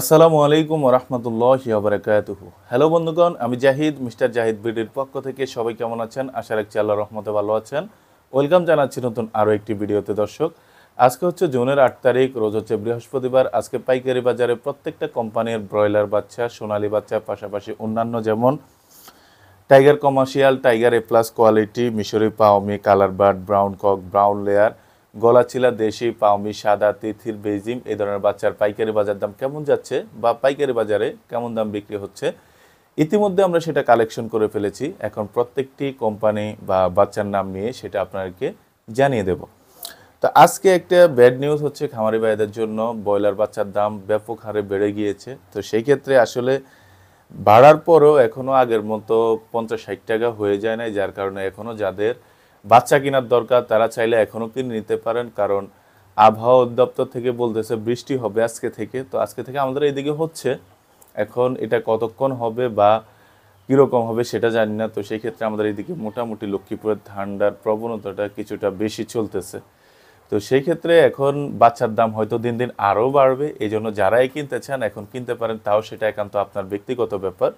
আসসালামু আলাইকুম রহমতুল্লাহ আবরাকাত হ্যালো বন্ধুগণ আমি জাহিদ মিস্টার জাহিদ বিডির পক্ষ থেকে সবাই কেমন আছেন আশা রাখছি আল্লাহ রহমতে ভালো আছেন ওয়েলকাম জানাচ্ছি নতুন আরও একটি ভিডিওতে দর্শক আজকে হচ্ছে জুনের আট তারিখ রোজ হচ্ছে বৃহস্পতিবার আজকে পাইকারি বাজারে প্রত্যেকটা কোম্পানির ব্রয়লার বাচ্চা সোনালি বাচ্চা পাশাপাশি অন্যান্য যেমন tiger commercial tiger A plus quality মিশরি পাওমি colour bird brown cock brown layer গলাচিলা দেশি পাওমি সাদা তিথির বেজিম এ ধরনের বাচ্চার পাইকারি বাজার দাম কেমন যাচ্ছে বা পাইকারি বাজারে কেমন দাম বিক্রি হচ্ছে ইতিমধ্যে আমরা সেটা কালেকশন করে ফেলেছি এখন প্রত্যেকটি কোম্পানি বা বাচ্চার নাম নিয়ে সেটা আপনাকে জানিয়ে দেব তো আজকে একটা ব্যাড নিউজ হচ্ছে খামারি ভাইদের জন্য ব্রয়লার বাচ্চার দাম ব্যাপক হারে বেড়ে গিয়েছে তো সেই ক্ষেত্রে আসলে বাড়ার পরও এখনও আগের মতো পঞ্চাশ ষাট টাকা হয়ে যায় নাই যার কারণে এখনও যাদের বাচ্চা কেনার দরকার তারা চাইলে এখনও কিনে নিতে পারেন কারণ আবহাওয়া অধিদপ্তর থেকে বলতেছে বৃষ্টি হবে আজকে থেকে তো আজকে থেকে আমাদের এইদিকে হচ্ছে এখন এটা কতক্ষণ হবে বা কীরকম হবে সেটা জানি না তো সেই ক্ষেত্রে আমাদের এইদিকে মোটামুটি লক্ষ্মীপুরের ঠান্ডার প্রবণতাটা কিছুটা বেশি চলতেছে তো সেই ক্ষেত্রে এখন বাচ্চার দাম হয়তো দিন দিন আরও বাড়বে এই জন্য যারাই কিনতে চান এখন কিনতে পারেন তাও সেটা একান্ত আপনার ব্যক্তিগত ব্যাপার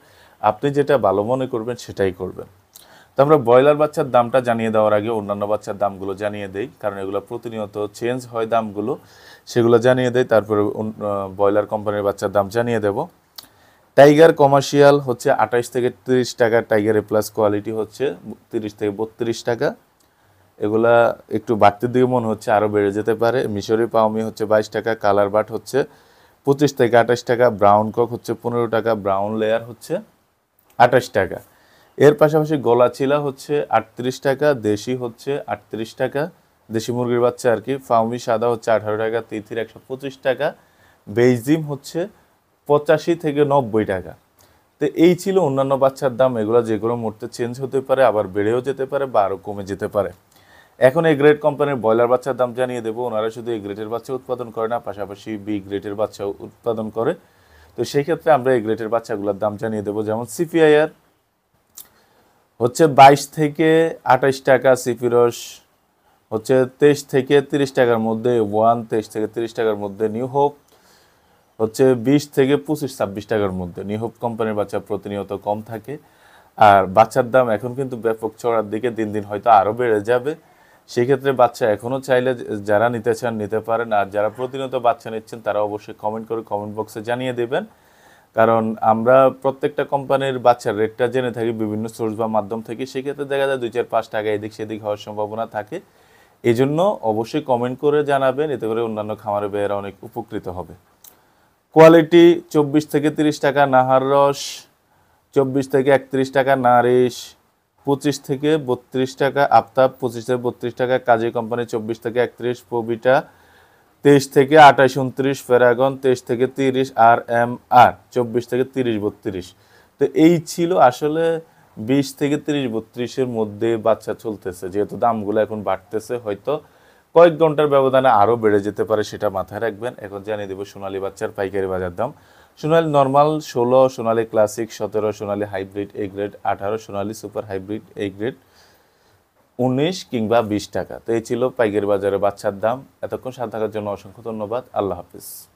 আপনি যেটা ভালো মনে করবেন সেটাই করবেন তো আমরা ব্রয়লার বাচ্চার দামটা জানিয়ে দেওয়ার আগে অন্যান্য বাচ্চার দামগুলো জানিয়ে দেই কারণ এগুলো প্রতিনিয়ত চেঞ্জ হয় দামগুলো সেগুলো জানিয়ে দেয় তারপরে ব্রয়লার কোম্পানির বাচ্চার দাম জানিয়ে দেব টাইগার কমার্শিয়াল হচ্ছে আঠাইশ থেকে তিরিশ টাকা টাইগার প্লাস কোয়ালিটি হচ্ছে তিরিশ থেকে বত্রিশ টাকা এগুলা একটু বাড়তির দিকে মনে হচ্ছে আরও বেড়ে যেতে পারে মিশরি পাওমি হচ্ছে বাইশ টাকা কালার বাট হচ্ছে পঁচিশ থেকে আঠাশ টাকা ব্রাউন কক হচ্ছে পনেরো টাকা ব্রাউন লেয়ার হচ্ছে আঠাশ টাকা এর পাশাপাশি গলা চিলা হচ্ছে আটত্রিশ টাকা দেশি হচ্ছে আটত্রিশ টাকা দেশি মুরগির বাচ্চা আর কি ফাউমি সাদা হচ্ছে আঠারো টাকা তিথির একশো পঁচিশ টাকা বেইজিম হচ্ছে পঁচাশি থেকে নব্বই টাকা তো এই ছিল অন্যান্য বাচ্চার দাম এগুলো যেগুলো মরতে চেঞ্জ হতে পারে আবার বেড়েও যেতে পারে বা আরও কমে যেতে পারে এখন এই গ্রেড কোম্পানির ব্রয়লার বাচ্চার দাম জানিয়ে দেবো ওনারা শুধু এই গ্রেডের বাচ্চা উৎপাদন করে না পাশাপাশি বি গ্রেডের বাচ্চাও উৎপাদন করে তো সেই ক্ষেত্রে আমরা এই গ্রেডের বাচ্চাগুলোর দাম জানিয়ে দেবো যেমন সিপিআইআর হচ্ছে বাইশ থেকে আঠাশ টাকা সিপি রস হচ্ছে তেইশ থেকে তিরিশ টাকার মধ্যে ওয়ান তেইশ থেকে তিরিশ টাকার মধ্যে নিউ হোপ হচ্ছে বিশ থেকে পঁচিশ ছাব্বিশ টাকার মধ্যে নিউ হোপ কোম্পানির বাচ্চা প্রতিনিয়ত কম থাকে আর বাচ্চার দাম এখন কিন্তু ব্যাপক চড়ার দিকে দিন দিন হয়তো আরও বেড়ে যাবে সেক্ষেত্রে বাচ্চা এখনও চাইলে যারা নিতে চান নিতে পারেন আর যারা প্রতিনিয়ত বাচ্চা নিচ্ছেন তারা অবশ্যই কমেন্ট করে কমেন্ট বক্সে জানিয়ে দেবেন কারণ আমরা প্রত্যেকটা কোম্পানির বাচ্চার রেটটা জেনে থাকি বিভিন্ন সোর্স বা মাধ্যম থেকে সেক্ষেত্রে দেখা যায় দুই চার পাঁচ টাকা এদিক সেদিক হওয়ার সম্ভাবনা থাকে এই জন্য অবশ্যই কমেন্ট করে জানাবেন এতে করে অন্যান্য খামারে বেয়েরা অনেক উপকৃত হবে কোয়ালিটি চব্বিশ থেকে তিরিশ টাকা নাহার রস চব্বিশ থেকে একত্রিশ টাকা নারিশ পঁচিশ থেকে বত্রিশ টাকা আফতাব পঁচিশ থেকে বত্রিশ টাকা কাজী কোম্পানি চব্বিশ থেকে একত্রিশ পবিটা তেইশ থেকে আঠাশ উনত্রিশ ফেরাগন তেইশ থেকে তিরিশ আর এম আর চব্বিশ থেকে তিরিশ বত্রিশ তো এই ছিল আসলে বিশ থেকে তিরিশ বত্রিশের মধ্যে বাচ্চা চলতেছে যেহেতু দামগুলো এখন বাড়তেছে হয়তো কয়েক ঘন্টার ব্যবধানে আরও বেড়ে যেতে পারে সেটা মাথায় রাখবেন এখন জানিয়ে দেবো সোনালী বাচ্চার পাইকারি বাজার দাম সোনালী নর্মাল ষোলো সোনালী ক্লাসিক সতেরো সোনালী হাইব্রিড এ গ্রেড আঠারো Sonali super hybrid A grade উনিশ কিংবা বিশ টাকা তো এই ছিল পাইকারি বাজারে বাচ্চার দাম এতক্ষণ সাথে থাকার জন্য অসংখ্য ধন্যবাদ আল্লাহ হাফিজ